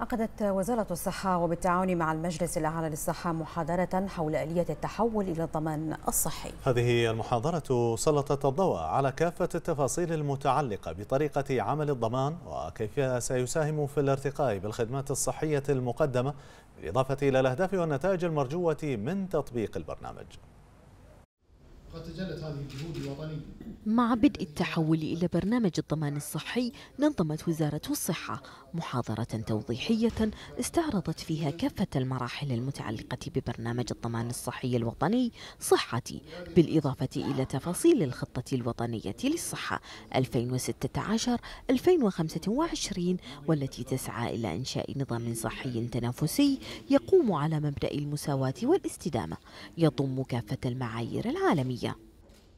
عقدت وزارة الصحة وبالتعاون مع المجلس الأعلى للصحة محاضرة حول آلية التحول إلى الضمان الصحي. هذه المحاضرة سلطت الضوء على كافة التفاصيل المتعلقة بطريقة عمل الضمان وكيف سيساهم في الارتقاء بالخدمات الصحية المقدمة بالإضافة إلى الأهداف والنتائج المرجوة من تطبيق البرنامج. قد تجلت هذه الجهود الوطنية مع بدء التحول إلى برنامج الضمان الصحي نظمت وزارة الصحة محاضرة توضيحية استعرضت فيها كافة المراحل المتعلقة ببرنامج الضمان الصحي الوطني صحتي بالإضافة إلى تفاصيل الخطة الوطنية للصحة 2016-2025 والتي تسعى إلى إنشاء نظام صحي تنافسي يقوم على مبدأ المساواة والاستدامة يضم كافة المعايير العالمية الصحية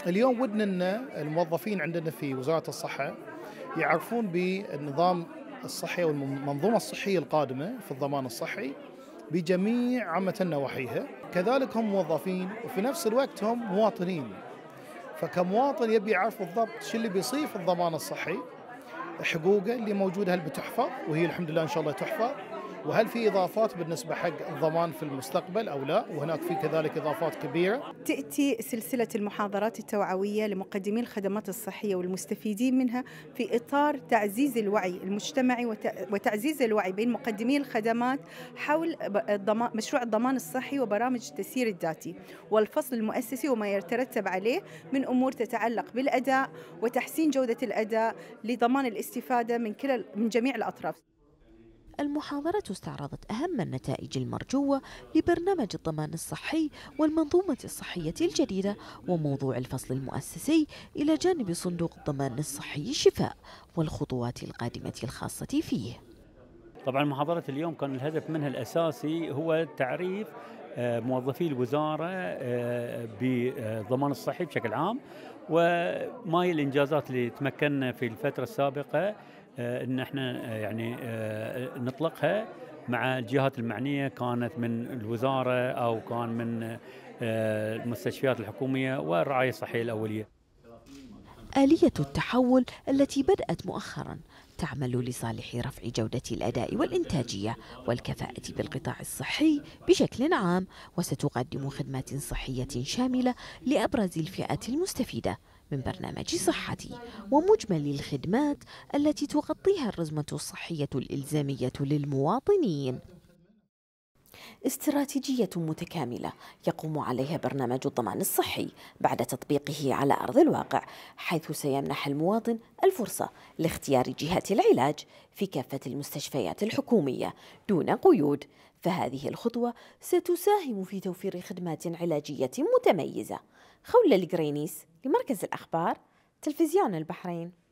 اليوم ودنا أن الموظفين عندنا في وزارة الصحة يعرفون بالنظام الصحي والمنظومة الصحية القادمة في الضمان الصحي بجميع عامة نواحيها كذلك هم موظفين وفي نفس الوقت هم مواطنين فكمواطن يبي يعرف بالضبط شو اللي بيصير في الضمان الصحي حقوقه اللي موجوده هل بتحفظ وهي الحمد لله ان شاء الله تحفظ وهل في اضافات بالنسبه حق الضمان في المستقبل او لا وهناك في كذلك اضافات كبيره تاتي سلسله المحاضرات التوعويه لمقدمي الخدمات الصحيه والمستفيدين منها في اطار تعزيز الوعي المجتمعي وتعزيز الوعي بين مقدمي الخدمات حول مشروع الضمان الصحي وبرامج التسيير الذاتي والفصل المؤسسي وما يترتب عليه من امور تتعلق بالاداء وتحسين جوده الاداء لضمان الاستفاده من كلا من جميع الاطراف المحاضرة استعرضت أهم النتائج المرجوة لبرنامج الضمان الصحي والمنظومة الصحية الجديدة وموضوع الفصل المؤسسي إلى جانب صندوق الضمان الصحي الشفاء والخطوات القادمة الخاصة فيه طبعا محاضرة اليوم كان الهدف منها الأساسي هو تعريف آه، موظفي الوزارة آه، بالضمان الصحي بشكل عام وما هي الإنجازات اللي تمكنا في الفترة السابقة آه، ان احنا آه، يعني آه، نطلقها مع الجهات المعنيه كانت من الوزاره او كان من المستشفيات الحكوميه والرعايه الصحيه الاوليه. آلية التحول التي بدأت مؤخرا تعمل لصالح رفع جودة الأداء والإنتاجية والكفاءة بالقطاع الصحي بشكل عام وستقدم خدمات صحية شاملة لأبرز الفئات المستفيدة من برنامج صحتي ومجمل الخدمات التي تغطيها الرزمة الصحية الإلزامية للمواطنين استراتيجية متكاملة يقوم عليها برنامج الضمان الصحي بعد تطبيقه على أرض الواقع حيث سيمنح المواطن الفرصة لاختيار جهة العلاج في كافة المستشفيات الحكومية دون قيود فهذه الخطوة ستساهم في توفير خدمات علاجية متميزة خولة الجرينيس لمركز الأخبار تلفزيون البحرين